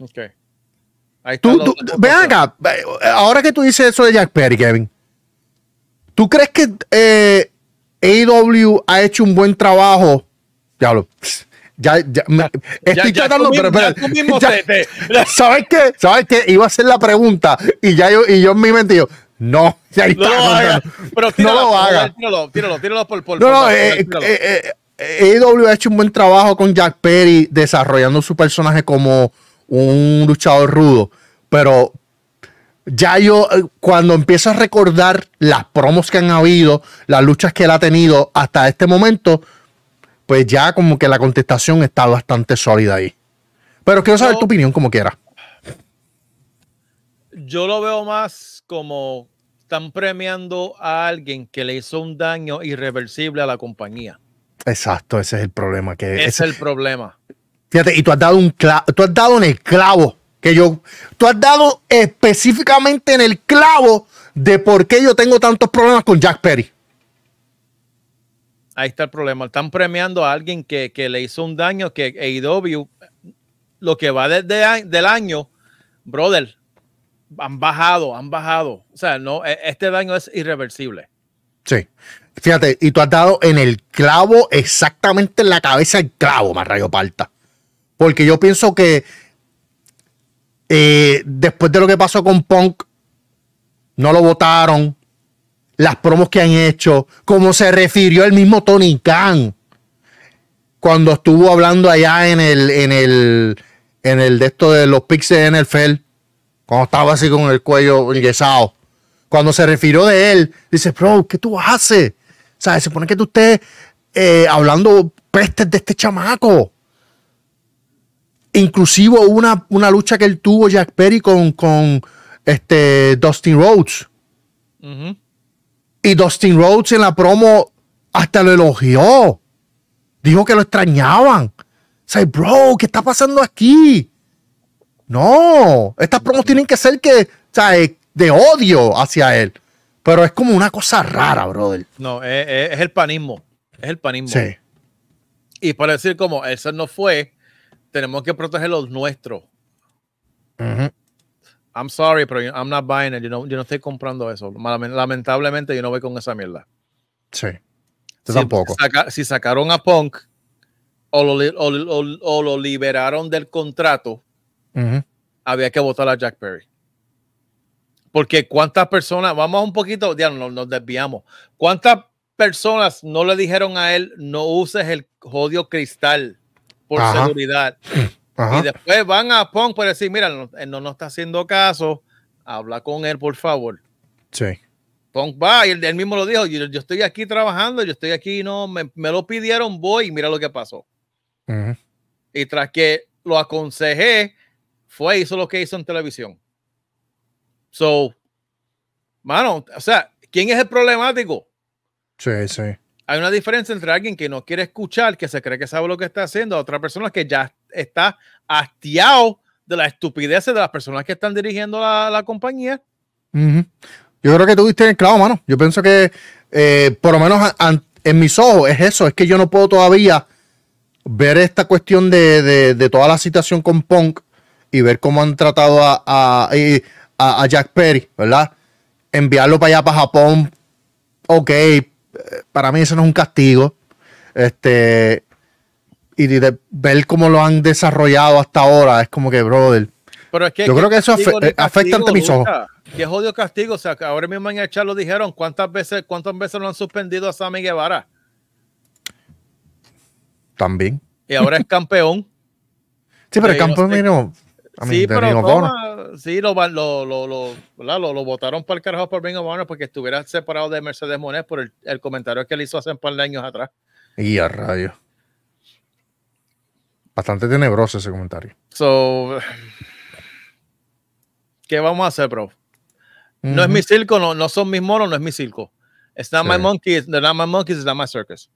Ok. Ahí tú, acá, ahora que tú dices eso de Jack Perry, Kevin, ¿tú crees que eh, AEW ha hecho un buen trabajo? Diablo, ya, ya, estoy tratando, pero, ya ¿Sabes qué? ¿Sabes qué? Iba a hacer la pregunta y ya yo, y yo en mi mente no, ya no, lo haga, no lo haga. Tíralo, tíralo, tíralo por, por No, no, eh, eh, eh, e ha hecho un buen trabajo con Jack Perry desarrollando su personaje como un luchador rudo, pero ya yo eh, cuando empiezo a recordar las promos que han habido, las luchas que él ha tenido hasta este momento, pues ya como que la contestación está bastante sólida ahí. Pero quiero saber tu opinión como quiera. Yo lo veo más como están premiando a alguien que le hizo un daño irreversible a la compañía. Exacto, ese es el problema. Que es el problema. Fíjate, y tú has dado un clavo, tú has dado en el clavo que yo, tú has dado específicamente en el clavo de por qué yo tengo tantos problemas con Jack Perry. Ahí está el problema. Están premiando a alguien que, le hizo un daño que AEW, lo que va desde del año, brother, han bajado, han bajado. O sea, no, e, este daño es irreversible. Sí. Fíjate, y tú has dado en el clavo, exactamente en la cabeza el clavo, más palta. Porque yo pienso que eh, después de lo que pasó con Punk, no lo votaron. Las promos que han hecho, como se refirió el mismo Tony Khan cuando estuvo hablando allá en el, en el, en el de esto de los pixels en el cuando estaba así con el cuello enyesado. Cuando se refirió de él, dice, bro, ¿qué tú haces? O sea, se supone que tú estés eh, hablando pestes de este chamaco. Inclusivo una, una lucha que él tuvo Jack Perry con, este, Dustin Rhodes. Y Dustin Rhodes en la promo hasta lo elogió. Dijo que lo extrañaban. O bro, ¿qué está pasando aquí? No, estas promos tienen que ser que, eh, de odio hacia él. Pero es como una cosa rara, brother. No, eh, eh, es, el panismo. Es el panismo. Sí. Y para decir como, eso no fue, tenemos que proteger los nuestros. I'm sorry, pero I'm not buying it. Yo no, estoy comprando eso. Lamentablemente, yo no voy con esa mierda. Sí. tampoco. si sacaron a Punk o lo, liberaron del contrato, había que votar a Jack Perry. Porque cuántas personas, vamos un poquito, ya nos, nos desviamos. ¿Cuántas personas no le dijeron a él no uses el jodido cristal? por seguridad. Y después van a Punk para decir, mira, él no nos está haciendo caso, habla con él, por favor. Sí. Punk va y él, mismo lo dijo, yo, estoy aquí trabajando, yo estoy aquí, no, me, lo pidieron, voy mira lo que pasó. Y tras que lo aconsejé, fue hizo lo que hizo en televisión. So, mano, o sea, ¿quién es el problemático? Sí, sí. Hay una diferencia entre alguien que no quiere escuchar, que se cree que sabe lo que está haciendo, a otra persona que ya está hastiado de la estupidez de las personas que están dirigiendo la, compañía. Yo creo que tú diste en el clavo, mano. Yo pienso que, eh, por lo menos en mis ojos, es eso. Es que yo no puedo todavía ver esta cuestión de, toda la situación con Punk y ver cómo han tratado a, a, Jack Perry, ¿verdad? Enviarlo para allá, para Japón. Ok, para mí eso no es un castigo. Este, y de ver cómo lo han desarrollado hasta ahora, es como que, brother. Pero es que yo creo que eso afecta ante mis ojos. Qué odio castigo. O sea, ahora mismo en el chat lo dijeron. ¿Cuántas veces, cuántas veces lo han suspendido a Sammy Guevara? También. Y ahora es campeón. sí, pero el campeón, no, sí, pero, sí, lo, lo, lo, votaron para el carajo por Ring of porque estuviera separado de Mercedes Monet por el, comentario que le hizo hace un par de años atrás. Y a radio. Bastante tenebroso ese comentario. So, ¿Qué vamos a hacer, bro? No es mi circo, no, no son mis monos, no es mi circo. It's my monkeys, it's my monkeys, it's not my circus.